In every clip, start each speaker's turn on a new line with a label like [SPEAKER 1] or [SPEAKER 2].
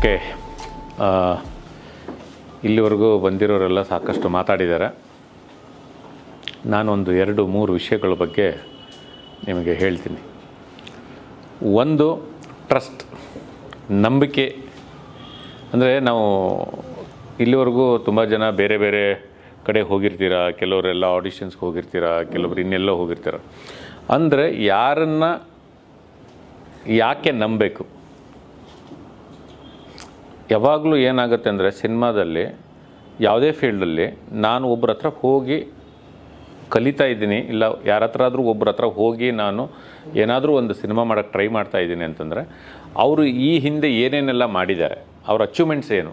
[SPEAKER 1] okay ಇಲ್ಲಿವರೆಗೂ ಬಂದಿರೋರೆಲ್ಲ ಸಾಕಷ್ಟು ಮಾತಾಡಿದ್ದಾರೆ ನಾನೊಂದು ಎರಡು ಮೂರು ವಿಷಯಗಳ ಬಗ್ಗೆ ನಿಮಗೆ ಹೇಳ್ತೀನಿ ಒಂದು ಟ್ರಸ್ಟ್ ನಂಬಿಕೆ ಅಂದರೆ ನಾವು ಇಲ್ಲಿವರೆಗೂ ತುಂಬ ಜನ ಬೇರೆ ಬೇರೆ ಕಡೆ ಹೋಗಿರ್ತೀರ ಕೆಲವರೆಲ್ಲ ಆಡಿಷನ್ಸ್ಗೆ ಹೋಗಿರ್ತೀರ ಕೆಲವರು ಇನ್ನೆಲ್ಲೋ ಹೋಗಿರ್ತೀರ ಅಂದರೆ ಯಾರನ್ನು ಯಾಕೆ ನಂಬಬೇಕು ಯಾವಾಗಲೂ ಏನಾಗುತ್ತೆ ಅಂದರೆ ಸಿನಿಮಾದಲ್ಲಿ ಯಾವುದೇ ಫೀಲ್ಡಲ್ಲಿ ನಾನು ಒಬ್ಬರ ಹತ್ರ ಹೋಗಿ ಕಲಿತಾ ಇದ್ದೀನಿ ಇಲ್ಲ ಯಾರ ಹತ್ರ ಆದರೂ ಒಬ್ಬರ ಹತ್ರ ಹೋಗಿ ನಾನು ಏನಾದರೂ ಒಂದು ಸಿನಿಮಾ ಮಾಡೋಕ್ಕೆ ಟ್ರೈ ಮಾಡ್ತಾ ಇದ್ದೀನಿ ಅಂತಂದರೆ ಅವರು ಈ ಹಿಂದೆ ಏನೇನೆಲ್ಲ ಮಾಡಿದ್ದಾರೆ ಅವ್ರ ಅಚೀವ್ಮೆಂಟ್ಸ್ ಏನು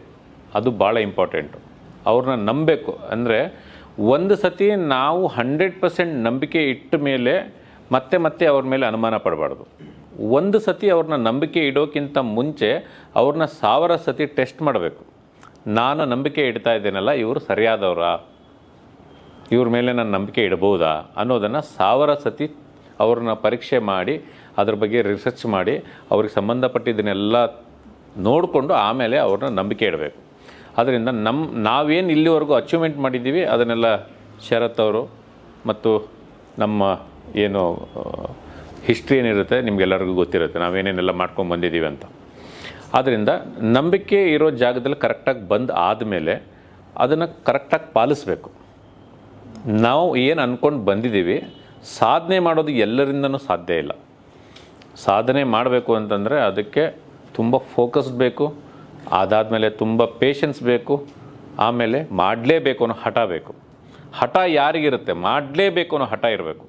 [SPEAKER 1] ಅದು ಭಾಳ ಇಂಪಾರ್ಟೆಂಟು ಅವ್ರನ್ನ ನಂಬಬೇಕು ಅಂದರೆ ಒಂದು ಸತಿ ನಾವು ಹಂಡ್ರೆಡ್ ಪರ್ಸೆಂಟ್ ನಂಬಿಕೆ ಇಟ್ಟ ಮೇಲೆ ಮತ್ತೆ ಮತ್ತೆ ಅವ್ರ ಮೇಲೆ ಅನುಮಾನ ಪಡಬಾರ್ದು ಒಂದು ಸತಿ ಅವ್ರನ್ನ ನಂಬಿಕೆ ಇಡೋಕ್ಕಿಂತ ಮುಂಚೆ ಅವ್ರನ್ನ ಸಾವಿರ ಸತಿ ಟೆಸ್ಟ್ ಮಾಡಬೇಕು ನಾನು ನಂಬಿಕೆ ಇಡ್ತಾ ಇದ್ದೇನಲ್ಲ ಇವರು ಸರಿಯಾದವರಾ ಇವ್ರ ಮೇಲೆ ನಾನು ನಂಬಿಕೆ ಇಡ್ಬೋದಾ ಅನ್ನೋದನ್ನು ಸಾವಿರ ಸತಿ ಅವ್ರನ್ನ ಪರೀಕ್ಷೆ ಮಾಡಿ ಅದ್ರ ಬಗ್ಗೆ ರಿಸರ್ಚ್ ಮಾಡಿ ಅವ್ರಿಗೆ ಸಂಬಂಧಪಟ್ಟಿದ್ದನ್ನೆಲ್ಲ ನೋಡಿಕೊಂಡು ಆಮೇಲೆ ಅವ್ರನ್ನ ನಂಬಿಕೆ ಇಡಬೇಕು ಅದರಿಂದ ನಮ್ಮ ನಾವೇನು ಇಲ್ಲಿವರೆಗೂ ಅಚೀವ್ಮೆಂಟ್ ಮಾಡಿದ್ದೀವಿ ಅದನ್ನೆಲ್ಲ ಶರತ್ ಅವರು ಮತ್ತು ನಮ್ಮ ಏನು ಹಿಸ್ಟ್ರಿ ಏನಿರುತ್ತೆ ನಿಮಗೆಲ್ಲರಿಗೂ ಗೊತ್ತಿರುತ್ತೆ ನಾವೇನೇನೆಲ್ಲ ಮಾಡ್ಕೊಂಡು ಬಂದಿದ್ದೀವಿ ಅಂತ ಆದ್ದರಿಂದ ನಂಬಿಕೆ ಇರೋ ಜಾಗದಲ್ಲಿ ಕರೆಕ್ಟಾಗಿ ಬಂದು ಆದಮೇಲೆ ಅದನ್ನು ಕರೆಕ್ಟಾಗಿ ಪಾಲಿಸ್ಬೇಕು ನಾವು ಏನು ಅಂದ್ಕೊಂಡು ಬಂದಿದ್ದೀವಿ ಸಾಧನೆ ಮಾಡೋದು ಎಲ್ಲರಿಂದನೂ ಸಾಧ್ಯ ಇಲ್ಲ ಸಾಧನೆ ಮಾಡಬೇಕು ಅಂತಂದರೆ ಅದಕ್ಕೆ ತುಂಬ ಫೋಕಸ್ ಬೇಕು ಅದಾದಮೇಲೆ ತುಂಬ ಪೇಷನ್ಸ್ ಬೇಕು ಆಮೇಲೆ ಮಾಡಲೇಬೇಕು ಅನ್ನೋ ಹಠ ಬೇಕು ಹಠ ಯಾರಿಗಿರುತ್ತೆ ಮಾಡಲೇಬೇಕು ಅನ್ನೋ ಹಠ ಇರಬೇಕು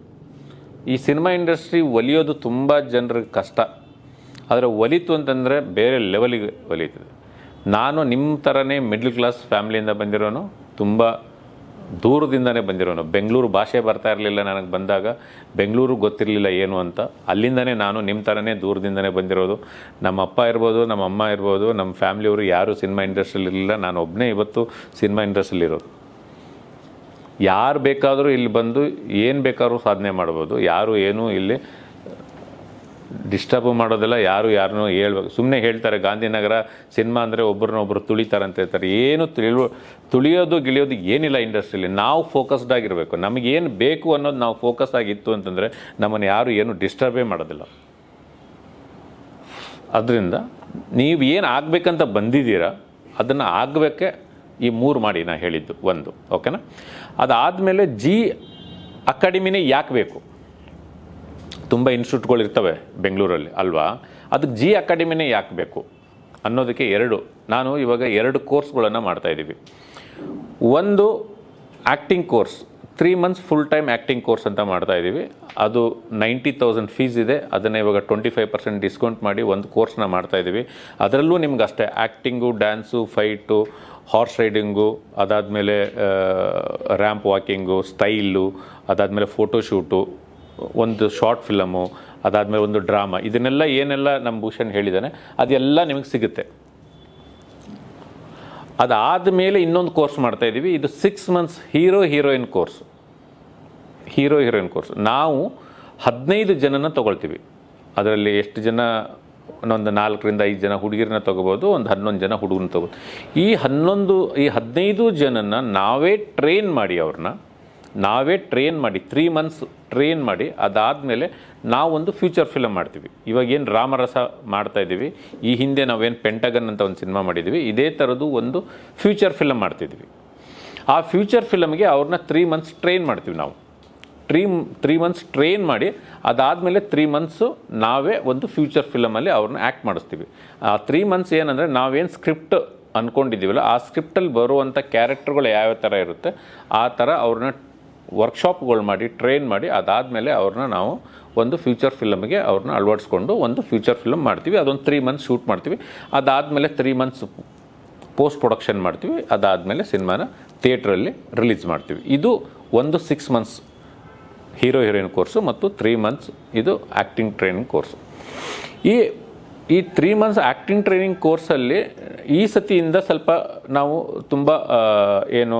[SPEAKER 1] ಈ ಸಿನಿಮಾ ಇಂಡಸ್ಟ್ರಿ ಒಲಿಯೋದು ತುಂಬ ಜನರಿಗೆ ಕಷ್ಟ ಆದರೆ ಒಲಿತು ಅಂತಂದರೆ ಬೇರೆ ಲೆವೆಲಿಗೆ ಒಲಿತದೆ ನಾನು ನಿಮ್ಮ ಥರನೇ ಮಿಡ್ಲ್ ಕ್ಲಾಸ್ ಫ್ಯಾಮ್ಲಿಯಿಂದ ಬಂದಿರೋನು ತುಂಬ ದೂರದಿಂದನೇ ಬಂದಿರೋನು ಬೆಂಗಳೂರು ಭಾಷೆ ಬರ್ತಾ ಇರಲಿಲ್ಲ ನನಗೆ ಬಂದಾಗ ಬೆಂಗಳೂರು ಗೊತ್ತಿರಲಿಲ್ಲ ಏನು ಅಂತ ಅಲ್ಲಿಂದನೇ ನಾನು ನಿಮ್ಮ ಥರನೇ ದೂರದಿಂದನೇ ಬಂದಿರೋದು ನಮ್ಮ ಅಪ್ಪ ಇರ್ಬೋದು ನಮ್ಮ ಅಮ್ಮ ಇರ್ಬೋದು ನಮ್ಮ ಫ್ಯಾಮಿಲಿಯವರು ಯಾರೂ ಸಿನಿಮಾ ಇಂಡಸ್ಟ್ರಿಯಲ್ಲಿ ಇರಲಿಲ್ಲ ನಾನು ಒಬ್ಬನೇ ಇವತ್ತು ಸಿನಿಮಾ ಇಂಡಸ್ಟ್ರಿಲಿರೋದು ಯಾರು ಬೇಕಾದರೂ ಇಲ್ಲಿ ಬಂದು ಏನು ಬೇಕಾದರೂ ಸಾಧನೆ ಮಾಡ್ಬೋದು ಯಾರು ಏನೂ ಇಲ್ಲಿ ಡಿಸ್ಟರ್ಬ್ ಮಾಡೋದಿಲ್ಲ ಯಾರು ಯಾರನ್ನೂ ಹೇಳ್ಬೇಕು ಸುಮ್ಮನೆ ಹೇಳ್ತಾರೆ ಗಾಂಧಿನಗರ ಸಿನಿಮಾ ಅಂದರೆ ಒಬ್ಬರನ್ನೊಬ್ಬರು ತುಳಿತಾರೆ ಅಂತ ಹೇಳ್ತಾರೆ ಏನು ತಿಳಿ ತುಳಿಯೋದು ಗಿಳಿಯೋದು ಏನಿಲ್ಲ ಇಂಡಸ್ಟ್ರಿಯಲ್ಲಿ ನಾವು ಫೋಕಸ್ಡ್ ಆಗಿರಬೇಕು ನಮಗೇನು ಬೇಕು ಅನ್ನೋದು ನಾವು ಫೋಕಸ್ ಆಗಿತ್ತು ಅಂತಂದರೆ ನಮ್ಮನ್ನು ಯಾರು ಏನು ಡಿಸ್ಟರ್ಬೇ ಮಾಡೋದಿಲ್ಲ ಅದರಿಂದ ನೀವು ಏನು ಆಗಬೇಕಂತ ಬಂದಿದ್ದೀರಾ ಅದನ್ನು ಆಗಬೇಕೆ ಈ ಮೂರು ಮಾಡಿ ನಾನು ಹೇಳಿದ್ದು ಒಂದು ಓಕೆನಾ ಅದಾದಮೇಲೆ ಜಿ ಅಕಾಡೆಮಿನೇ ಯಾಕೆ ಬೇಕು ತುಂಬ ಇನ್ಸ್ಟಿಟ್ಯೂಟ್ಗಳು ಇರ್ತವೆ ಬೆಂಗಳೂರಲ್ಲಿ ಅಲ್ವಾ ಅದಕ್ಕೆ ಜಿ ಅಕಾಡೆಮಿನೇ ಯಾಕೆ ಬೇಕು ಅನ್ನೋದಕ್ಕೆ ಎರಡು ನಾನು ಇವಾಗ ಎರಡು ಕೋರ್ಸ್ಗಳನ್ನು ಮಾಡ್ತಾಯಿದ್ದೀವಿ ಒಂದು acting course three months full time acting course ಅಂತ ಮಾಡ್ತಾ ಇದ್ದೀವಿ ಅದು ನೈಂಟಿ ತೌಸಂಡ್ ಫೀಸ್ ಇದೆ ಅದನ್ನು ಇವಾಗ ಟ್ವೆಂಟಿ ಫೈವ್ ಪರ್ಸೆಂಟ್ ಡಿಸ್ಕೌಂಟ್ ಮಾಡಿ ಒಂದು ಕೋರ್ಸ್ನ ಮಾಡ್ತಾ ಇದ್ದೀವಿ ಅದರಲ್ಲೂ ನಿಮ್ಗೆ ಅಷ್ಟೇ acting dance fight horse riding ಅದಾದಮೇಲೆ ರ್ಯಾಂಪ್ ವಾಕಿಂಗು ಸ್ಟೈಲು ಅದಾದಮೇಲೆ ಫೋಟೋಶೂಟು ಒಂದು ಶಾರ್ಟ್ ಫಿಲಮು ಅದಾದಮೇಲೆ ಒಂದು ಡ್ರಾಮಾ ಇದನ್ನೆಲ್ಲ ಏನೆಲ್ಲ ನಮ್ಮ ಭೂಷಣ್ ಹೇಳಿದ್ದಾನೆ ಅದೆಲ್ಲ ನಿಮಗೆ ಸಿಗುತ್ತೆ ಅದಾದ ಮೇಲೆ ಇನ್ನೊಂದು ಕೋರ್ಸ್ ಮಾಡ್ತಾ ಇದ್ದೀವಿ ಇದು six months hero heroine course hero heroine course ನಾವು ಹದಿನೈದು ಜನನ ತೊಗೊಳ್ತೀವಿ ಅದರಲ್ಲಿ ಎಷ್ಟು ಜನ ಒಂದೊಂದು ನಾಲ್ಕರಿಂದ ಐದು ಜನ ಹುಡುಗಿರನ್ನ ತೊಗೋಬೋದು ಒಂದು ಹನ್ನೊಂದು ಜನ ಹುಡುಗನ ತೊಗೋಬೋದು ಈ ಹನ್ನೊಂದು ಈ ಹದಿನೈದು ಜನನ ನಾವೇ ಟ್ರೈನ್ ಮಾಡಿ ಅವ್ರನ್ನ ನಾವೇ ಟ್ರೈನ್ ಮಾಡಿ ತ್ರೀ ಮಂತ್ಸ್ ಟ್ರೈನ್ ಮಾಡಿ ಅದಾದಮೇಲೆ ನಾವೊಂದು ಫ್ಯೂಚರ್ ಫಿಲಮ್ ಮಾಡ್ತೀವಿ ಇವಾಗ ಏನು ರಾಮರಸ ಮಾಡ್ತಾ ಇದ್ದೀವಿ ಈ ಹಿಂದೆ ನಾವೇನು ಪೆಂಟಗನ್ ಅಂತ ಒಂದು ಸಿನಿಮಾ ಮಾಡಿದ್ದೀವಿ ಇದೇ ಥರದ್ದು ಒಂದು ಫ್ಯೂಚರ್ ಫಿಲಮ್ ಮಾಡ್ತಿದ್ವಿ ಆ ಫ್ಯೂಚರ್ ಫಿಲಮ್ಗೆ ಅವ್ರನ್ನ ತ್ರೀ ಮಂತ್ಸ್ ಟ್ರೈನ್ ಮಾಡ್ತೀವಿ ನಾವು ತ್ರೀ ತ್ರೀ ಮಂತ್ಸ್ ಟ್ರೈನ್ ಮಾಡಿ ಅದಾದಮೇಲೆ ತ್ರೀ ಮಂತ್ಸು ನಾವೇ ಒಂದು ಫ್ಯೂಚರ್ ಫಿಲಮಲ್ಲಿ ಅವ್ರನ್ನ ಆ್ಯಕ್ಟ್ ಮಾಡಿಸ್ತೀವಿ ಆ ತ್ರೀ ಮಂತ್ಸ್ ಏನಂದರೆ ನಾವೇನು ಸ್ಕ್ರಿಪ್ಟ್ ಅಂದ್ಕೊಂಡಿದ್ದೀವಲ್ಲ ಆ ಸ್ಕ್ರಿಪ್ಟಲ್ಲಿ ಬರುವಂಥ ಕ್ಯಾರೆಕ್ಟರ್ಗಳು ಯಾವ್ಯಾವ ಥರ ಇರುತ್ತೆ ಆ ಥರ ಅವ್ರನ್ನ ವರ್ಕ್ಶಾಪ್ಗಳು ಮಾಡಿ ಟ್ರೈನ್ ಮಾಡಿ ಅದಾದಮೇಲೆ ಅವ್ರನ್ನ ನಾವು ಒಂದು ಫ್ಯೂಚರ್ ಫಿಲಮ್ಗೆ ಅವ್ರನ್ನ ಅಳವಡಿಸ್ಕೊಂಡು ಒಂದು ಫ್ಯೂಚರ್ ಫಿಲಮ್ ಮಾಡ್ತೀವಿ ಅದೊಂದು ತ್ರೀ ಮಂತ್ಸ್ ಶೂಟ್ ಮಾಡ್ತೀವಿ ಅದಾದಮೇಲೆ ತ್ರೀ ಮಂತ್ಸ್ ಪೋಸ್ಟ್ ಪ್ರೊಡಕ್ಷನ್ ಮಾಡ್ತೀವಿ ಅದಾದಮೇಲೆ ಸಿನಿಮಾನ ಥಿಯೇಟ್ರಲ್ಲಿ ರಿಲೀಸ್ ಮಾಡ್ತೀವಿ ಇದು ಒಂದು six months hero heroine course ಮತ್ತು ತ್ರೀ ಮಂತ್ಸ್ ಇದು ಆ್ಯಕ್ಟಿಂಗ್ ಟ್ರೈನಿಂಗ್ ಕೋರ್ಸು ಈ ಈ ತ್ರೀ ಮಂತ್ಸ್ ಆ್ಯಕ್ಟಿಂಗ್ ಟ್ರೈನಿಂಗ್ ಕೋರ್ಸಲ್ಲಿ ಈ ಸತಿಯಿಂದ ಸ್ವಲ್ಪ ನಾವು ತುಂಬ ಏನು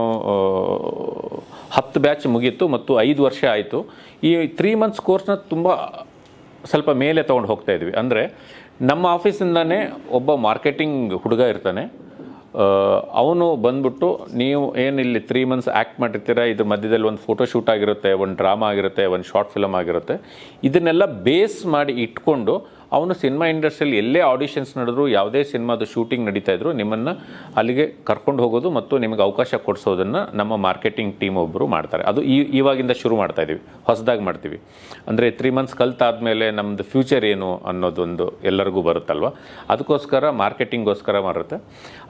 [SPEAKER 1] ಹತ್ತು ಬ್ಯಾಚ್ ಮುಗೀತು ಮತ್ತು ಐದು ವರ್ಷ ಆಯಿತು ಈ ತ್ರೀ ಮಂತ್ಸ್ ಕೋರ್ಸ್ನ ತುಂಬ ಸ್ವಲ್ಪ ಮೇಲೆ ತೊಗೊಂಡು ಹೋಗ್ತಾ ಇದ್ವಿ ಅಂದರೆ ನಮ್ಮ ಆಫೀಸಿಂದನೇ ಒಬ್ಬ ಮಾರ್ಕೆಟಿಂಗ್ ಹುಡುಗ ಇರ್ತಾನೆ ಅವನು ಬಂದ್ಬಿಟ್ಟು ನೀವು ಏನು ಇಲ್ಲಿ ತ್ರೀ ಮಂತ್ಸ್ ಆ್ಯಕ್ಟ್ ಮಾಡಿರ್ತೀರ ಇದ್ರ ಮಧ್ಯದಲ್ಲಿ ಒಂದು ಫೋಟೋ ಶೂಟ್ ಆಗಿರುತ್ತೆ ಒಂದು ಡ್ರಾಮಾ ಆಗಿರುತ್ತೆ ಒಂದು ಶಾರ್ಟ್ ಫಿಲಮ್ ಆಗಿರುತ್ತೆ ಇದನ್ನೆಲ್ಲ ಬೇಸ್ ಮಾಡಿ ಇಟ್ಕೊಂಡು ಅವನು ಸಿನಿಮಾ ಇಂಡಸ್ಟ್ರಿಯಲ್ಲಿ ಎಲ್ಲೇ ಆಡಿಷನ್ಸ್ ನಡೆದ್ರು ಯಾವುದೇ ಸಿನಿಮಾದ ಶೂಟಿಂಗ್ ನಡೀತಾ ಇದ್ರು ನಿಮ್ಮನ್ನು ಅಲ್ಲಿಗೆ ಕರ್ಕೊಂಡು ಹೋಗೋದು ಮತ್ತು ನಿಮಗೆ ಅವಕಾಶ ಕೊಡಿಸೋದನ್ನು ನಮ್ಮ ಮಾರ್ಕೆಟಿಂಗ್ ಟೀಮ್ ಒಬ್ಬರು ಮಾಡ್ತಾರೆ ಅದು ಈ ಇವಾಗಿಂದ ಶುರು ಮಾಡ್ತಾ ಇದ್ದೀವಿ ಹೊಸದಾಗಿ ಮಾಡ್ತೀವಿ ಅಂದರೆ ತ್ರೀ ಮಂತ್ಸ್ ಕಲ್ತಾದ್ಮೇಲೆ ನಮ್ಮದು ಫ್ಯೂಚರ್ ಏನು ಅನ್ನೋದೊಂದು ಎಲ್ಲರಿಗೂ ಬರುತ್ತಲ್ವ ಅದಕ್ಕೋಸ್ಕರ ಮಾರ್ಕೆಟಿಂಗ್ಗೋಸ್ಕರ ಮಾಡುತ್ತೆ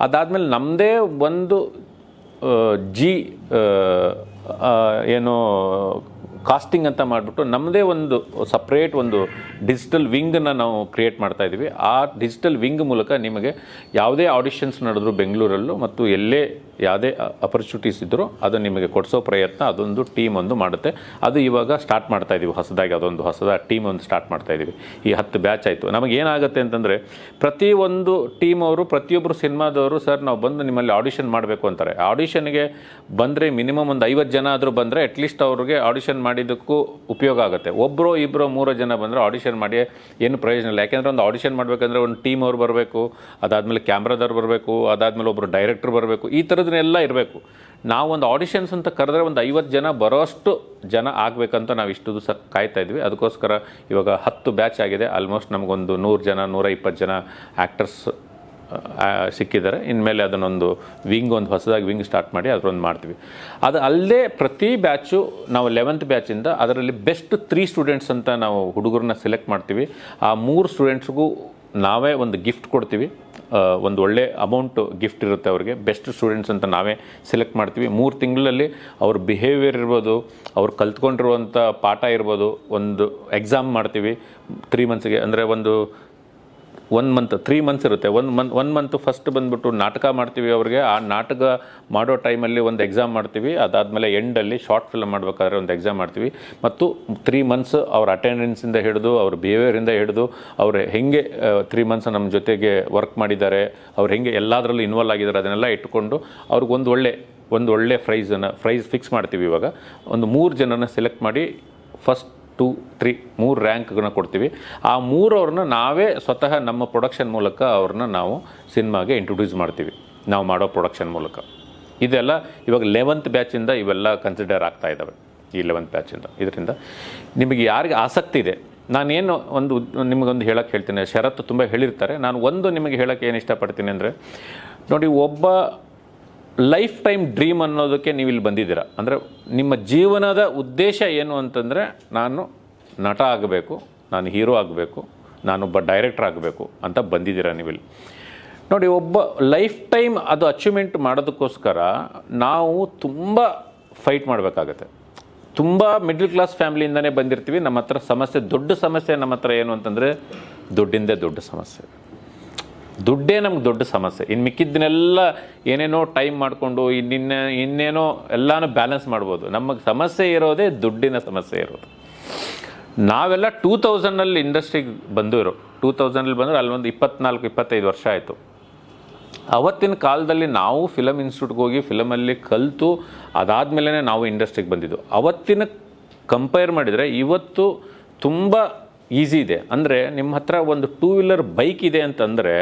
[SPEAKER 1] ಅದಾದಮೇಲೆ ನಮ್ಮದೇ ಒಂದು ಜಿ ಏನು ಕಾಸ್ಟಿಂಗ್ ಅಂತ ಮಾಡಿಬಿಟ್ಟು ನಮ್ಮದೇ ಒಂದು ಸಪ್ರೇಟ್ ಒಂದು ಡಿಜಿಟಲ್ ವಿಂಗನ್ನು ನಾವು ಕ್ರಿಯೇಟ್ ಮಾಡ್ತಾ ಇದ್ದೀವಿ ಆ ಡಿಜಿಟಲ್ ವಿಂಗ್ ಮೂಲಕ ನಿಮಗೆ ಯಾವುದೇ ಆಡಿಷನ್ಸ್ ನಡೆದ್ರು ಬೆಂಗಳೂರಲ್ಲೂ ಮತ್ತು ಎಲ್ಲೇ ಯಾವುದೇ ಅಪರ್ಚುನಿಟೀಸ್ ಇದ್ದರೂ ಅದು ನಿಮಗೆ ಕೊಡಿಸೋ ಪ್ರಯತ್ನ ಅದೊಂದು ಟೀಮ್ ಒಂದು ಮಾಡುತ್ತೆ ಅದು ಇವಾಗ ಸ್ಟಾರ್ಟ್ ಮಾಡ್ತಾ ಇದ್ದೀವಿ ಹೊಸದಾಗಿ ಅದೊಂದು ಹೊಸದಾಗಿ ಟೀಮ್ ಒಂದು ಸ್ಟಾರ್ಟ್ ಮಾಡ್ತಾ ಇದ್ದೀವಿ ಈ ಹತ್ತು ಬ್ಯಾಚ್ ಆಯಿತು ನಮಗೇನಾಗುತ್ತೆ ಅಂತಂದರೆ ಪ್ರತಿಯೊಂದು ಟೀಮ್ ಅವರು ಪ್ರತಿಯೊಬ್ಬರು ಸಿನಿಮಾದವರು ಸರ್ ನಾವು ಬಂದು ನಿಮ್ಮಲ್ಲಿ ಆಡಿಷನ್ ಮಾಡಬೇಕು ಅಂತಾರೆ ಆಡಿಷನ್ಗೆ ಬಂದರೆ ಮಿನಿಮಮ್ ಒಂದು ಐವತ್ತು ಜನ ಆದರೂ ಬಂದರೆ ಅಟ್ಲೀಸ್ಟ್ ಅವ್ರಿಗೆ ಆಡಿಷನ್ ಮಾಡಿದ್ದಕ್ಕೂ ಉಪಯೋಗ ಆಗುತ್ತೆ ಒಬ್ಬರು ಇಬ್ಬರು ಮೂರು ಜನ ಬಂದರೆ ಆಡಿಷನ್ ಮಾಡಿ ಏನು ಪ್ರಯೋಜನ ಇಲ್ಲ ಯಾಕೆಂದರೆ ಒಂದು ಆಡಿಷನ್ ಮಾಡಬೇಕಂದ್ರೆ ಒಂದು ಟೀಮ್ ಅವ್ರು ಬರಬೇಕು ಅದಾದಮೇಲೆ ಕ್ಯಾಮ್ರಾದವ್ರು ಬರಬೇಕು ಅದಾದಮೇಲೆ ಒಬ್ಬರು ಡೈರೆಕ್ಟ್ರ್ ಬರಬೇಕು ಈ ಥರದ್ದು ಇಂಥದನ್ನೆಲ್ಲ ಇರಬೇಕು ನಾವು ಒಂದು ಆಡಿಷನ್ಸ್ ಅಂತ ಕರೆದ್ರೆ ಒಂದು ಐವತ್ತು ಜನ ಬರೋಷ್ಟು ಜನ ಆಗಬೇಕಂತ ನಾವು ಇಷ್ಟು ದಿವಸ ಕಾಯ್ತಾ ಇದ್ವಿ ಅದಕ್ಕೋಸ್ಕರ ಇವಾಗ ಹತ್ತು ಬ್ಯಾಚ್ ಆಗಿದೆ ಆಲ್ಮೋಸ್ಟ್ ನಮಗೊಂದು ನೂರು ಜನ ನೂರ ಇಪ್ಪತ್ತು ಜನ ಆ್ಯಕ್ಟರ್ಸ್ ಸಿಕ್ಕಿದ್ದಾರೆ ಇನ್ಮೇಲೆ ಅದನ್ನೊಂದು ವಿಂಗ್ ಒಂದು ಹೊಸದಾಗಿ ವಿಂಗ್ ಸ್ಟಾರ್ಟ್ ಮಾಡಿ ಅದರೊಂದು ಮಾಡ್ತೀವಿ ಅದು ಅಲ್ಲದೆ ಪ್ರತಿ ಬ್ಯಾಚು ನಾವು ಲೆವೆಂತ್ ಬ್ಯಾಚಿಂದ ಅದರಲ್ಲಿ ಬೆಸ್ಟ್ ತ್ರೀ ಸ್ಟೂಡೆಂಟ್ಸ್ ಅಂತ ನಾವು ಹುಡುಗರನ್ನ ಸೆಲೆಕ್ಟ್ ಮಾಡ್ತೀವಿ ಆ ಮೂರು ಸ್ಟೂಡೆಂಟ್ಸ್ಗೂ ನಾವೇ ಒಂದು ಗಿಫ್ಟ್ ಕೊಡ್ತೀವಿ ಒಂದು ಒಳ್ಳೆ ಅಮೌಂಟ್ ಗಿಫ್ಟ್ ಇರುತ್ತೆ ಅವರಿಗೆ ಬೆಸ್ಟ್ ಸ್ಟೂಡೆಂಟ್ಸ್ ಅಂತ ನಾವೇ ಸೆಲೆಕ್ಟ್ ಮಾಡ್ತೀವಿ ಮೂರು ತಿಂಗಳಲ್ಲಿ ಅವ್ರ ಬಿಹೇವಿಯರ್ ಇರ್ಬೋದು ಅವ್ರು ಕಲ್ತ್ಕೊಂಡಿರುವಂಥ ಪಾಠ ಇರ್ಬೋದು ಒಂದು ಎಕ್ಸಾಮ್ ಮಾಡ್ತೀವಿ ತ್ರೀ ಮಂತ್ಸ್ಗೆ ಅಂದರೆ ಒಂದು ಒನ್ ಮಂತ್ ತ್ರೀ ಮಂತ್ಸ್ ಇರುತ್ತೆ one month one month first ಬಂದುಬಿಟ್ಟು ನಾಟಕ ಮಾಡ್ತೀವಿ ಅವ್ರಿಗೆ ಆ ನಾಟಕ ಮಾಡೋ ಟೈಮಲ್ಲಿ ಒಂದು ಎಕ್ಸಾಮ್ ಮಾಡ್ತೀವಿ ಅದಾದಮೇಲೆ ಎಂಡಲ್ಲಿ ಶಾರ್ಟ್ ಫಿಲ್ಮ್ ಮಾಡಬೇಕಾದ್ರೆ ಒಂದು ಎಕ್ಸಾಮ್ ಮಾಡ್ತೀವಿ ಮತ್ತು ತ್ರೀ ಮಂತ್ಸ್ ಅವ್ರ ಅಟೆಂಡೆನ್ಸಿಂದ ಹಿಡಿದು ಅವ್ರ ಬಿಹೇವಿಯರಿಂದ ಹಿಡಿದು ಅವರು ಹೆಂಗೆ ತ್ರೀ ಮಂತ್ಸ್ ನಮ್ಮ ಜೊತೆಗೆ ವರ್ಕ್ ಮಾಡಿದ್ದಾರೆ ಅವ್ರು ಹೆಂಗೆ ಎಲ್ಲದರಲ್ಲೂ ಇನ್ವಾಲ್ವ್ ಆಗಿದ್ದಾರೆ ಅದನ್ನೆಲ್ಲ ಇಟ್ಕೊಂಡು ಒಂದು ಒಳ್ಳೆ ಒಂದು ಒಳ್ಳೆ ಪ್ರೈಸನ್ನು ಪ್ರೈಸ್ ಫಿಕ್ಸ್ ಮಾಡ್ತೀವಿ ಇವಾಗ ಒಂದು ಮೂರು ಜನನ ಸೆಲೆಕ್ಟ್ ಮಾಡಿ ಫಸ್ಟ್ ಟು ತ್ರೀ ಮೂರು ರ್ಯಾಂಕ್ಗಳನ್ನ ಕೊಡ್ತೀವಿ ಆ ಮೂರವ್ರನ್ನ ನಾವೇ ಸ್ವತಃ ನಮ್ಮ ಪ್ರೊಡಕ್ಷನ್ ಮೂಲಕ ಅವ್ರನ್ನ ನಾವು ಸಿನಿಮಾಗೆ ಇಂಟ್ರೊಡ್ಯೂಸ್ ಮಾಡ್ತೀವಿ ನಾವು ಮಾಡೋ ಪ್ರೊಡಕ್ಷನ್ ಮೂಲಕ ಇದೆಲ್ಲ ಇವಾಗ ಲೆವೆಂತ್ ಬ್ಯಾಚಿಂದ ಇವೆಲ್ಲ ಕನ್ಸಿಡರ್ ಆಗ್ತಾ ಇದ್ದಾವೆ ಈ ಲೆವೆಂತ್ ಬ್ಯಾಚಿಂದ ಇದರಿಂದ ನಿಮಗೆ ಯಾರಿಗೆ ಆಸಕ್ತಿ ಇದೆ ನಾನೇನು ಒಂದು ನಿಮಗೊಂದು ಹೇಳೋಕ್ಕೆ ಹೇಳ್ತೀನಿ ಶರತ್ ತುಂಬ ಹೇಳಿರ್ತಾರೆ ನಾನು ಒಂದು ನಿಮಗೆ ಹೇಳೋಕ್ಕೆ ಏನು ಇಷ್ಟಪಡ್ತೀನಿ ಅಂದರೆ ನೋಡಿ ಒಬ್ಬ ಲೈಫ್ ಟೈಮ್ ಡ್ರೀಮ್ ಅನ್ನೋದಕ್ಕೆ ನೀವು ಇಲ್ಲಿ ಬಂದಿದ್ದೀರಾ ಅಂದರೆ ನಿಮ್ಮ ಜೀವನದ ಉದ್ದೇಶ ಏನು ಅಂತಂದರೆ ನಾನು ನಟ ಆಗಬೇಕು ನಾನು ಹೀರೋ ಆಗಬೇಕು ನಾನೊಬ್ಬ ಡೈರೆಕ್ಟರ್ ಆಗಬೇಕು ಅಂತ ಬಂದಿದ್ದೀರಾ ನೀವಿಲ್ಲಿ ನೋಡಿ ಒಬ್ಬ ಲೈಫ್ ಟೈಮ್ ಅದು ಅಚೀವ್ಮೆಂಟ್ ಮಾಡೋದಕ್ಕೋಸ್ಕರ ನಾವು ತುಂಬ ಫೈಟ್ ಮಾಡಬೇಕಾಗತ್ತೆ ತುಂಬ ಮಿಡ್ಲ್ ಕ್ಲಾಸ್ ಫ್ಯಾಮ್ಲಿಯಿಂದನೇ ಬಂದಿರ್ತೀವಿ ನಮ್ಮ ಹತ್ರ ಸಮಸ್ಯೆ ದೊಡ್ಡ ಸಮಸ್ಯೆ ನಮ್ಮ ಹತ್ರ ಏನು ಅಂತಂದರೆ ದುಡ್ಡಿಂದೇ ದೊಡ್ಡ ಸಮಸ್ಯೆ ದುಡ್ಡೇ ನಮ್ಗೆ ದೊಡ್ಡ ಸಮಸ್ಯೆ ಇನ್ನು ಮಿಕ್ಕಿದ್ದನ್ನೆಲ್ಲ ಏನೇನೋ ಟೈಮ್ ಮಾಡಿಕೊಂಡು ಇನ್ನಿನ್ನ ಇನ್ನೇನೋ ಎಲ್ಲನೂ ಬ್ಯಾಲೆನ್ಸ್ ಮಾಡ್ಬೋದು ನಮಗೆ ಸಮಸ್ಯೆ ಇರೋದೇ ದುಡ್ಡಿನ ಸಮಸ್ಯೆ ಇರೋದು ನಾವೆಲ್ಲ ಟೂ ತೌಸಂಡಲ್ಲಿ ಇಂಡಸ್ಟ್ರಿಗೆ ಬಂದಿರೋ ಟೂ ತೌಸಂಡಲ್ಲಿ ಬಂದರೆ ಒಂದು ಇಪ್ಪತ್ನಾಲ್ಕು ಇಪ್ಪತ್ತೈದು ವರ್ಷ ಆಯಿತು ಅವತ್ತಿನ ಕಾಲದಲ್ಲಿ ನಾವು ಫಿಲಮ್ ಇನ್ಸ್ಟಿಟ್ಯೂಟ್ಗೆ ಹೋಗಿ ಫಿಲಮಲ್ಲಿ ಕಲಿತು ಅದಾದಮೇಲೆ ನಾವು ಇಂಡಸ್ಟ್ರಿಗೆ ಬಂದಿದ್ದು ಅವತ್ತಿನ ಕಂಪೇರ್ ಮಾಡಿದರೆ ಇವತ್ತು ತುಂಬ ಈಸಿ ಇದೆ ಅಂದರೆ ನಿಮ್ಮ ಹತ್ರ ಒಂದು ಟೂ ವೀಲರ್ ಬೈಕ್ ಇದೆ ಅಂತಂದರೆ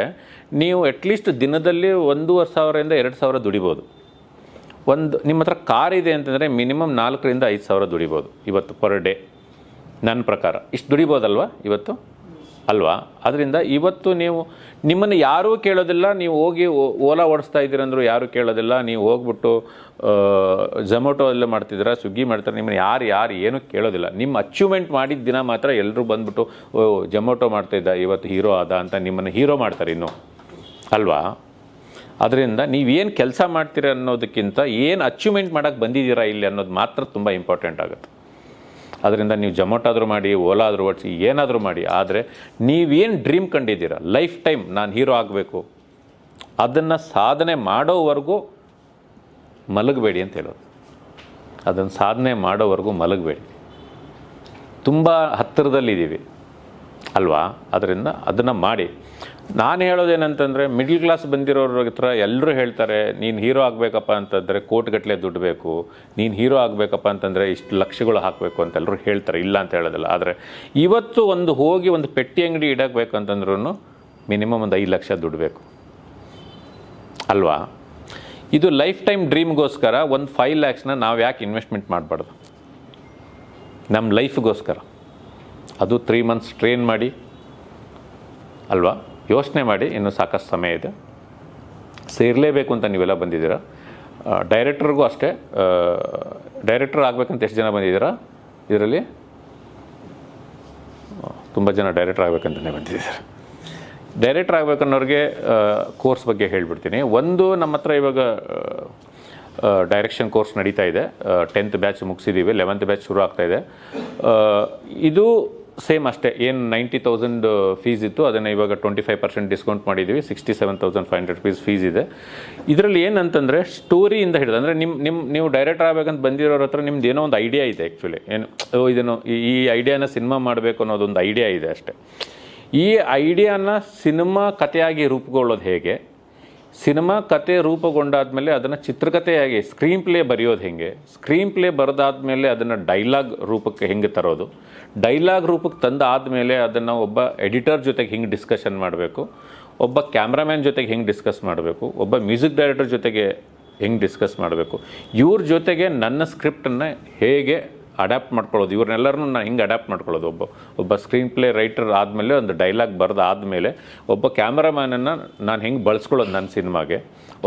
[SPEAKER 1] ನೀವು ಅಟ್ಲೀಸ್ಟ್ ದಿನದಲ್ಲಿ ಒಂದೂವರೆ ಸಾವಿರದಿಂದ ಎರಡು ಸಾವಿರ ದುಡಿಬೋದು ಒಂದು ನಿಮ್ಮ ಹತ್ರ ಕಾರ್ ಇದೆ ಅಂತಂದರೆ ಮಿನಿಮಮ್ ನಾಲ್ಕರಿಂದ ಐದು ಸಾವಿರ ದುಡಿಬೋದು ಇವತ್ತು ಪರ್ ಡೇ ನನ್ನ ಪ್ರಕಾರ ಇಷ್ಟು ದುಡಿಬೋದಲ್ವಾ ಇವತ್ತು ಅಲ್ವಾ ಅದರಿಂದ ಇವತ್ತು ನೀವು ನಿಮ್ಮನ್ನು ಯಾರೂ ಕೇಳೋದಿಲ್ಲ ನೀವು ಹೋಗಿ ಓಲಾ ಓಡಿಸ್ತಾ ಇದ್ದೀರಂದ್ರೂ ಯಾರೂ ಕೇಳೋದಿಲ್ಲ ನೀವು ಹೋಗ್ಬಿಟ್ಟು ಝೊಮೊಟೊ ಎಲ್ಲ ಮಾಡ್ತಿದ್ದೀರಾ ಸ್ವಿಗ್ಗಿ ಮಾಡ್ತಾರೆ ನಿಮ್ಮನ್ನು ಯಾರು ಯಾರು ಏನೂ ಕೇಳೋದಿಲ್ಲ ನಿಮ್ಮ ಅಚೀವ್ಮೆಂಟ್ ಮಾಡಿದ ದಿನ ಮಾತ್ರ ಎಲ್ಲರೂ ಬಂದ್ಬಿಟ್ಟು ಓ ಮಾಡ್ತಾ ಮಾಡ್ತಾಯಿದ್ದ ಇವತ್ತು ಹೀರೋ ಆದ ಅಂತ ನಿಮ್ಮನ್ನು ಹೀರೋ ಮಾಡ್ತಾರೆ ಇನ್ನು ಅಲ್ವಾ ಅದರಿಂದ ನೀವೇನು ಕೆಲಸ ಮಾಡ್ತೀರ ಅನ್ನೋದಕ್ಕಿಂತ ಏನು ಅಚೀವ್ಮೆಂಟ್ ಮಾಡೋಕ್ಕೆ ಬಂದಿದ್ದೀರಾ ಇಲ್ಲಿ ಅನ್ನೋದು ಮಾತ್ರ ತುಂಬ ಇಂಪಾರ್ಟೆಂಟ್ ಆಗುತ್ತೆ ಅದರಿಂದ ನೀವು ಜೊಮೊಟೊ ಮಾಡಿ ಓಲಾ ಆದರೂ ಓಡಿಸಿ ಏನಾದರೂ ಮಾಡಿ ಆದರೆ ನೀವೇನು ಡ್ರೀಮ್ ಕಂಡಿದ್ದೀರ ಲೈಫ್ ಟೈಮ್ ನಾನು ಹೀರೋ ಆಗಬೇಕು ಅದನ್ನು ಸಾಧನೆ ಮಾಡೋವರೆಗೂ ಮಲಗಬೇಡಿ ಅಂತ ಹೇಳೋದು ಅದನ್ನು ಸಾಧನೆ ಮಾಡೋವರೆಗೂ ಮಲಗಬೇಡಿ ತುಂಬ ಹತ್ತಿರದಲ್ಲಿದ್ದೀವಿ ಅಲ್ವಾ ಅದರಿಂದ ಅದನ್ನು ಮಾಡಿ ನಾನು ಹೇಳೋದೇನಂತಂದರೆ ಮಿಡ್ಲ್ ಕ್ಲಾಸ್ ಬಂದಿರೋರ ಹತ್ರ ಎಲ್ಲರೂ ಹೇಳ್ತಾರೆ ನೀನು ಹೀರೋ ಆಗಬೇಕಪ್ಪ ಅಂತಂದರೆ ಕೋಟ್ಗಟ್ಟಲೆ ದುಡ್ಡು ಬೇಕು ನೀನು ಹೀರೋ ಆಗಬೇಕಪ್ಪ ಅಂತಂದರೆ ಇಷ್ಟು ಲಕ್ಷಗಳು ಹಾಕಬೇಕು ಅಂತ ಎಲ್ಲರೂ ಹೇಳ್ತಾರೆ ಇಲ್ಲ ಅಂತ ಹೇಳೋದಿಲ್ಲ ಆದರೆ ಇವತ್ತು ಒಂದು ಹೋಗಿ ಒಂದು ಪೆಟ್ಟಿ ಅಂಗಡಿ ಇಡಕ್ಬೇಕು ಅಂತಂದ್ರೂ ಮಿನಿಮಮ್ ಒಂದು ಐದು ಲಕ್ಷ ದುಡ್ಡು ಬೇಕು ಅಲ್ವಾ ಇದು ಲೈಫ್ ಟೈಮ್ ಡ್ರೀಮ್ಗೋಸ್ಕರ ಒಂದು ಫೈವ್ ಲ್ಯಾಕ್ಸ್ನ ನಾವು ಯಾಕೆ ಇನ್ವೆಸ್ಟ್ಮೆಂಟ್ ಮಾಡಬಾರ್ದು ನಮ್ಮ ಲೈಫ್ಗೋಸ್ಕರ ಅದು ತ್ರೀ ಮಂತ್ಸ್ ಟ್ರೈನ್ ಮಾಡಿ ಅಲ್ವಾ ಯೋಚನೆ ಮಾಡಿ ಇನ್ನೂ ಸಾಕಷ್ಟು ಸಮಯ ಇದೆ ಸೇರಲೇಬೇಕು ಅಂತ ನೀವೆಲ್ಲ ಬಂದಿದ್ದೀರಾ ಡೈರೆಕ್ಟರ್ಗೂ ಅಷ್ಟೇ ಡೈರೆಕ್ಟರ್ ಆಗಬೇಕಂತ ಎಷ್ಟು ಜನ ಬಂದಿದ್ದೀರಾ ಇದರಲ್ಲಿ ತುಂಬ ಜನ ಡೈರೆಕ್ಟರ್ ಆಗಬೇಕಂತಲೇ ಬಂದಿದ್ದೀರಾ ಡೈರೆಕ್ಟರ್ ಆಗಬೇಕನ್ನೋರಿಗೆ ಕೋರ್ಸ್ ಬಗ್ಗೆ ಹೇಳಿಬಿಡ್ತೀನಿ ಒಂದು ನಮ್ಮ ಹತ್ರ ಇವಾಗ ಡೈರೆಕ್ಷನ್ ಕೋರ್ಸ್ ನಡೀತಾ ಇದೆ ಟೆಂತ್ ಬ್ಯಾಚ್ ಮುಗಿಸಿದ್ದೀವಿ ಲೆವೆಂತ್ ಬ್ಯಾಚ್ ಶುರು ಆಗ್ತಾಯಿದೆ ಇದು ಸೇಮ್ ಅಷ್ಟೇ ಏನು ನೈಂಟಿ ತೌಸಂಡ್ ಫೀಸ್ ಇತ್ತು ಅದನ್ನು ಇವಾಗ ಟ್ವೆಂಟಿ ಫೈವ್ ಪರ್ಸೆಂಟ್ ಡಿಸ್ಕೌಂಟ್ ಮಾಡಿದ್ದೀವಿ sixty seven thousand five hundred rupees fees ಇದೆ ಇದರಲ್ಲಿ ಏನಂತಂದರೆ ಸ್ಟೋರಿಯಿಂದ ಹಿಡಿದು ಅಂದರೆ ನಿಮ್ಮ ನಿಮ್ಮ ನೀವು ಡೈರೆಕ್ಟರ್ ಆಗಬೇಕಂತ ಬಂದಿರೋರ ಹತ್ರ ನಿಮ್ದು ಏನೋ ಒಂದು ಐಡಿಯಾ ಇದೆ ಆ್ಯಕ್ಚುಲಿ ಏನು ಇದನ್ನು ಈ ಐಡಿಯಾನ ಸಿನಿಮಾ ಮಾಡಬೇಕು ಅನ್ನೋದೊಂದು ಐಡಿಯಾ ಇದೆ ಅಷ್ಟೇ ಈ ಐಡಿಯಾನ ಸಿನಿಮಾ ಕಥೆಯಾಗಿ ರೂಪುಗೊಳ್ಳೋದು ಹೇಗೆ ಸಿನಿಮಾ ಕತೆ ರೂಪುಗೊಂಡಾದಮೇಲೆ ಅದನ್ನು ಚಿತ್ರಕಥೆಯಾಗಿ ಸ್ಕ್ರೀನ್ ಪ್ಲೇ ಬರೆಯೋದು ಹೆಂಗೆ ಸ್ಕ್ರೀನ್ ಪ್ಲೇ ಮೇಲೆ ಅದನ್ನು ಡೈಲಾಗ್ ರೂಪಕ್ಕೆ ಹೆಂಗೆ ತರೋದು ಡೈಲಾಗ್ ರೂಪಕ್ಕೆ ಆದಮೇಲೆ ಅದನ್ನು ಒಬ್ಬ ಎಡಿಟರ್ ಜೊತೆಗೆ ಹಿಂಗೆ ಡಿಸ್ಕಷನ್ ಮಾಡಬೇಕು ಒಬ್ಬ ಕ್ಯಾಮ್ರಾಮ್ಯಾನ್ ಜೊತೆಗೆ ಹೆಂಗೆ ಡಿಸ್ಕಸ್ ಮಾಡಬೇಕು ಒಬ್ಬ ಮ್ಯೂಸಿಕ್ ಡೈರೆಕ್ಟರ್ ಜೊತೆಗೆ ಹೆಂಗೆ ಡಿಸ್ಕಸ್ ಮಾಡಬೇಕು ಇವ್ರ ಜೊತೆಗೆ ನನ್ನ ಸ್ಕ್ರಿಪ್ಟನ್ನು ಹೇಗೆ ಅಡ್ಯಾಪ್ಟ್ ಮಾಡ್ಕೊಳ್ಳೋದು ಇವ್ರನ್ನೆಲ್ಲರನ್ನೂ ನಾನು ಹಿಂಗೆ ಅಡ್ಯಾಪ್ಟ್ ಮಾಡ್ಕೊಳ್ಳೋದು ಒಬ್ಬ ಒಬ್ಬ ಸ್ಕ್ರೀನ್ ಪ್ಲೇ ರೈಟರ್ ಆದಮೇಲೆ ಒಂದು ಡೈಲಾಗ್ ಆದಮೇಲೆ ಒಬ್ಬ ಕ್ಯಾಮ್ರಾಮ್ಯಾನನ್ನು ನಾನು ಹೆಂಗೆ ಬಳಸ್ಕೊಳ್ಳೋದು ನನ್ನ ಸಿನಿಮಾಗೆ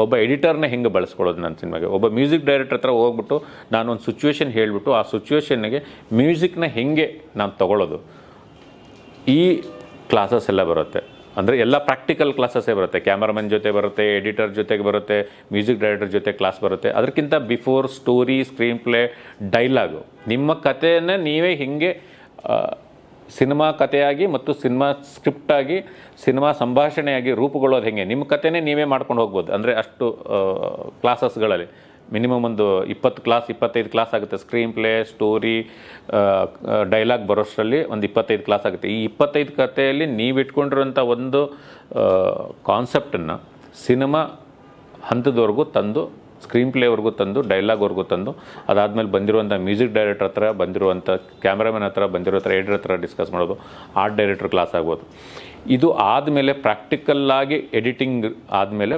[SPEAKER 1] ಒಬ್ಬ ಎಡಿಟರ್ನ ಹೆಂಗೆ ಬಳಸ್ಕೊಳ್ಳೋದು ನನ್ನ ಸಿನಿಮಾಗೆ ಒಬ್ಬ ಮ್ಯೂಸಿಕ್ ಡೈರೆಕ್ಟರ್ ಹತ್ರ ಹೋಗ್ಬಿಟ್ಟು ನಾನೊಂದು ಸಿಚುವೇಶನ್ ಹೇಳಿಬಿಟ್ಟು ಆ ಸಿಚುವೇಶನ್ಗೆ ಮ್ಯೂಸಿಕ್ನ ಹೆಂಗೆ ನಾನು ತಗೊಳ್ಳೋದು ಈ ಕ್ಲಾಸಸ್ ಎಲ್ಲ ಬರುತ್ತೆ ಅಂದರೆ ಎಲ್ಲ ಪ್ರಾಕ್ಟಿಕಲ್ ಕ್ಲಾಸಸ್ಸೇ ಬರುತ್ತೆ ಕ್ಯಾಮ್ರಾಮನ್ ಜೊತೆ ಬರುತ್ತೆ ಎಡಿಟರ್ ಜೊತೆಗೆ ಬರುತ್ತೆ ಮ್ಯೂಸಿಕ್ ಡೈರೆಕ್ಟರ್ ಜೊತೆ ಕ್ಲಾಸ್ ಬರುತ್ತೆ ಅದಕ್ಕಿಂತ before story screenplay dialogue ನಿಮ್ಮ ಕಥೆಯನ್ನು ನೀವೇ ಹಿಂಗೆ ಸಿನಿಮಾ ಕಥೆಯಾಗಿ ಮತ್ತು ಸಿನಿಮಾ ಸ್ಕ್ರಿಪ್ಟಾಗಿ ಸಿನಿಮಾ ಸಂಭಾಷಣೆಯಾಗಿ ರೂಪುಗೊಳ್ಳೋದು ಹೇಗೆ ನಿಮ್ಮ ಕಥೆನೇ ನೀವೇ ಮಾಡ್ಕೊಂಡು ಹೋಗ್ಬೋದು ಅಂದರೆ ಅಷ್ಟು ಕ್ಲಾಸಸ್ಗಳಲ್ಲಿ ಮಿನಿಮಮ್ ಒಂದು ಇಪ್ಪತ್ತು ಕ್ಲಾಸ್ ಇಪ್ಪತ್ತೈದು ಕ್ಲಾಸ್ ಆಗುತ್ತೆ ಸ್ಕ್ರೀನ್ ಪ್ಲೇ ಸ್ಟೋರಿ ಡೈಲಾಗ್ ಬರೋಷ್ಟರಲ್ಲಿ ಒಂದು ಇಪ್ಪತ್ತೈದು ಕ್ಲಾಸ್ ಆಗುತ್ತೆ ಈ ಇಪ್ಪತ್ತೈದು ಕಥೆಯಲ್ಲಿ ನೀವು ಇಟ್ಕೊಂಡಿರೋಂಥ ಒಂದು ಕಾನ್ಸೆಪ್ಟನ್ನು ಸಿನಿಮಾ ಹಂತದವರೆಗೂ ತಂದು ಸ್ಕ್ರೀನ್ ಪ್ಲೇವರೆಗೂ ತಂದು ಡೈಲಾಗ್ವರೆಗೂ ತಂದು ಅದಾದಮೇಲೆ ಬಂದಿರುವಂಥ ಮ್ಯೂಸಿಕ್ ಡೈರೆಕ್ಟರ್ ಹತ್ರ ಬಂದಿರುವಂಥ ಕ್ಯಾಮ್ರಾಮನ್ ಹತ್ರ ಬಂದಿರೋ ಹತ್ರ ಎಡಿಟರ್ ಹತ್ರ ಡಿಸ್ಕಸ್ ಮಾಡೋದು ಆರ್ಟ್ ಡೈರೆಕ್ಟರ್ ಕ್ಲಾಸ್ ಆಗ್ಬೋದು ಇದು ಆದಮೇಲೆ ಪ್ರಾಕ್ಟಿಕಲ್ಲಾಗಿ ಎಡಿಟಿಂಗ್ ಆದಮೇಲೆ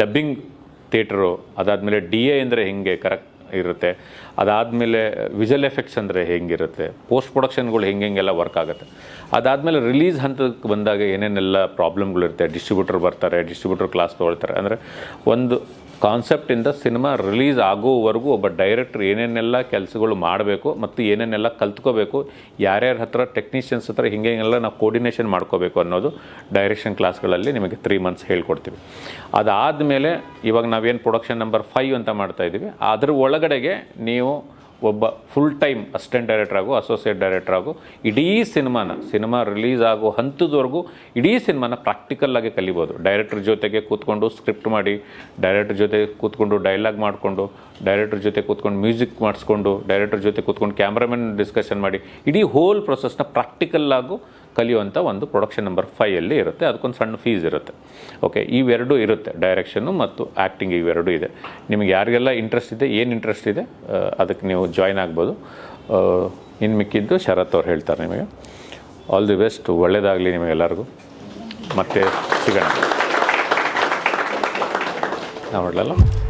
[SPEAKER 1] ಡಬ್ಬಿಂಗ್ ಥಿಯೇಟರು ಅದಾದಮೇಲೆ ಡಿ ಎ ಅಂದರೆ ಹೆಂಗೆ ಕರೆಕ್ಟ್ ಇರುತ್ತೆ ಅದಾದಮೇಲೆ ವಿಜುವಲ್ ಎಫೆಕ್ಟ್ಸ್ ಅಂದರೆ ಹೆಂಗಿರುತ್ತೆ ಪೋಸ್ಟ್ ಪ್ರೊಡಕ್ಷನ್ಗಳು ಹೆಂಗೆ ಹೆಂಗೆಲ್ಲ ವರ್ಕ್ ಆಗುತ್ತೆ ಅದಾದಮೇಲೆ ರಿಲೀಸ್ ಹಂತಕ್ಕೆ ಬಂದಾಗ ಏನೇನೆಲ್ಲ ಪ್ರಾಬ್ಲಮ್ಗಳಿರುತ್ತೆ ಡಿಸ್ಟ್ರಿಬ್ಯೂಟರ್ ಬರ್ತಾರೆ ಡಿಸ್ಟ್ರಿಬ್ಯೂಟರ್ ಕ್ಲಾಸ್ ತೊಗೊಳ್ತಾರೆ ಅಂದರೆ ಒಂದು ಕಾನ್ಸೆಪ್ಟಿಂದ ಸಿನಿಮಾ ರಿಲೀಸ್ ಆಗೋವರೆಗೂ ಒಬ್ಬ ಡೈರೆಕ್ಟ್ರ್ ಏನೇನೆಲ್ಲ ಕೆಲಸಗಳು ಮಾಡಬೇಕು ಮತ್ತು ಏನೇನೆಲ್ಲ ಕಲ್ತ್ಕೋಬೇಕು ಯಾರ್ಯಾರ ಹತ್ರ ಟೆಕ್ನಿಷಿಯನ್ಸ್ ಹತ್ರ ಹಿಂಗೆ ಹಿಂಗೆಲ್ಲ ನಾವು ಕೋರ್ಡಿನೇಷನ್ ಮಾಡ್ಕೋಬೇಕು ಅನ್ನೋದು ಡೈರೆಕ್ಷನ್ ಕ್ಲಾಸ್ಗಳಲ್ಲಿ ನಿಮಗೆ ತ್ರೀ ಮಂತ್ಸ್ ಹೇಳ್ಕೊಡ್ತೀವಿ ಅದಾದಮೇಲೆ ಇವಾಗ ನಾವೇನು ಪ್ರೊಡಕ್ಷನ್ ನಂಬರ್ ಫೈವ್ ಅಂತ ಮಾಡ್ತಾಯಿದ್ದೀವಿ ಅದರ ಒಳಗಡೆಗೆ ನೀವು ಒಬ್ಬ ಫುಲ್ ಟೈಮ್ ಅಸಿಸ್ಟೆಂಟ್ ಡೈರೆಕ್ಟರ್ ಆಗು ಅಸೋಸಿಯೇಟ್ ಡೈರೆಕ್ಟರ್ ಆಗು ಇಡೀ ಸಿನಿಮಾನ ಸಿನಿಮಾ ರಿಲೀಸ್ ಆಗೋ ಹಂತದವರೆಗೂ ಇಡೀ ಸಿನಿಮಾನ ಪ್ರಾಕ್ಟಿಕಲ್ಲಾಗಿ ಕಲಿಬೋದು ಡೈರೆಕ್ಟ್ರ್ ಜೊತೆಗೆ ಕೂತ್ಕೊಂಡು ಸ್ಕ್ರಿಪ್ಟ್ ಮಾಡಿ ಡೈರೆಕ್ಟರ್ ಜೊತೆ ಕೂತ್ಕೊಂಡು ಡೈಲಾಗ್ ಮಾಡಿಕೊಂಡು ಡೈರೆಕ್ಟರ್ ಜೊತೆ ಕೂತ್ಕೊಂಡು ಮ್ಯೂಸಿಕ್ ಮಾಡಿಸ್ಕೊಂಡು ಡೈರೆಕ್ಟ್ರ್ ಜೊತೆ ಕೂತ್ಕೊಂಡು ಕ್ಯಾಮ್ರಾಮನ್ ಡಿಸ್ಕಷನ್ ಮಾಡಿ ಇಡೀ ಹೋಲ್ ಪ್ರೊಸೆಸ್ನ ಪ್ರಾಕ್ಟಿಕಲ್ಲಾಗೂ ಕಲಿಯುವಂಥ ಒಂದು ಪ್ರೊಡಕ್ಷನ್ ನಂಬರ್ ಫೈಯಲ್ಲಿ ಇರುತ್ತೆ ಅದಕ್ಕೊಂದು ಸಣ್ಣ ಫೀಸ್ ಇರುತ್ತೆ ಓಕೆ ಇವೆರಡೂ ಇರುತ್ತೆ ಡೈರೆಕ್ಷನು ಮತ್ತು ಆ್ಯಕ್ಟಿಂಗ್ ಇವೆರಡೂ ಇದೆ ನಿಮಗೆ ಯಾರಿಗೆಲ್ಲ ಇಂಟ್ರೆಸ್ಟ್ ಇದೆ ಏನು ಇಂಟ್ರೆಸ್ಟ್ ಇದೆ ಅದಕ್ಕೆ ನೀವು ಜಾಯ್ನ್ ಆಗ್ಬೋದು ಇನ್ನು ಮಿಕ್ಕಿದ್ದು ಶರತ್ ಅವ್ರು ಹೇಳ್ತಾರೆ ನಿಮಗೆ ಆಲ್ ದಿ ಬೆಸ್ಟ್ ಒಳ್ಳೆಯದಾಗಲಿ ನಿಮಗೆಲ್ಲರಿಗೂ ಮತ್ತೆ ಸಿಗೋಣ ನಾವು